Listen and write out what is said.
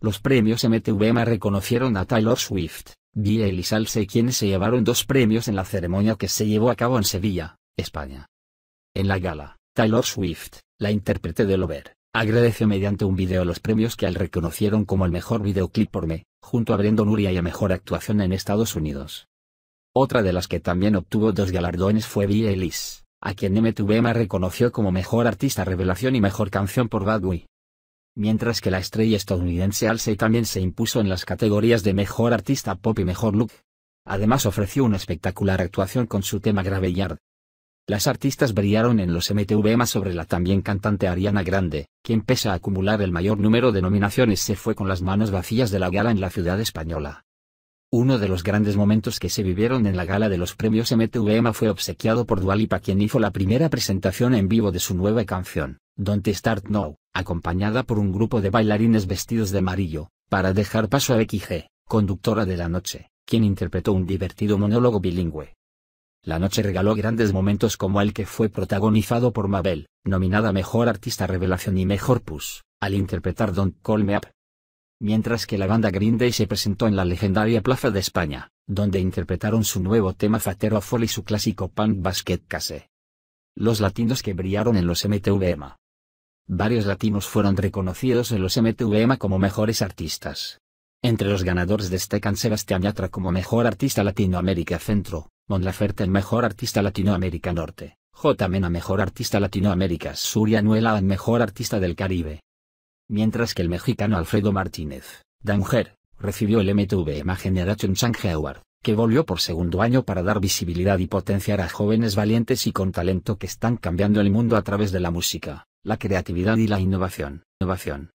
Los premios MTVMA reconocieron a Taylor Swift, Eilish y quienes se llevaron dos premios en la ceremonia que se llevó a cabo en Sevilla, España. En la gala, Taylor Swift, la intérprete de Lover, agradeció mediante un video los premios que al reconocieron como el mejor videoclip por Me, junto a Brendon Uria y a mejor actuación en Estados Unidos. Otra de las que también obtuvo dos galardones fue Billie Eilish, a quien MTVMA reconoció como mejor artista revelación y mejor canción por Bad mientras que la estrella estadounidense Alsey también se impuso en las categorías de Mejor Artista Pop y Mejor Look. Además ofreció una espectacular actuación con su tema Graveyard. Las artistas brillaron en los MTV más sobre la también cantante Ariana Grande, quien pese a acumular el mayor número de nominaciones se fue con las manos vacías de la gala en la ciudad española. Uno de los grandes momentos que se vivieron en la gala de los premios MTVMA fue obsequiado por Dualipa quien hizo la primera presentación en vivo de su nueva canción, Don't Start Now acompañada por un grupo de bailarines vestidos de amarillo, para dejar paso a Becky conductora de la noche, quien interpretó un divertido monólogo bilingüe. La noche regaló grandes momentos como el que fue protagonizado por Mabel, nominada Mejor Artista Revelación y Mejor Pus, al interpretar Don't Call Me Up. Mientras que la banda Green Day se presentó en la legendaria Plaza de España, donde interpretaron su nuevo tema Fatero Fall y su clásico punk Basket Case. Los latinos que brillaron en los MTVMA e Varios latinos fueron reconocidos en los MTVMA como mejores artistas. Entre los ganadores destacan Sebastián Yatra como mejor artista Latinoamérica Centro, Mon Laferte el mejor artista Latinoamérica Norte, J. Mena mejor artista Latinoamérica Sur y Anuela en mejor artista del Caribe. Mientras que el mexicano Alfredo Martínez, Danger, recibió el MTVMA Generation Change Award, que volvió por segundo año para dar visibilidad y potenciar a jóvenes valientes y con talento que están cambiando el mundo a través de la música la creatividad y la innovación. innovación.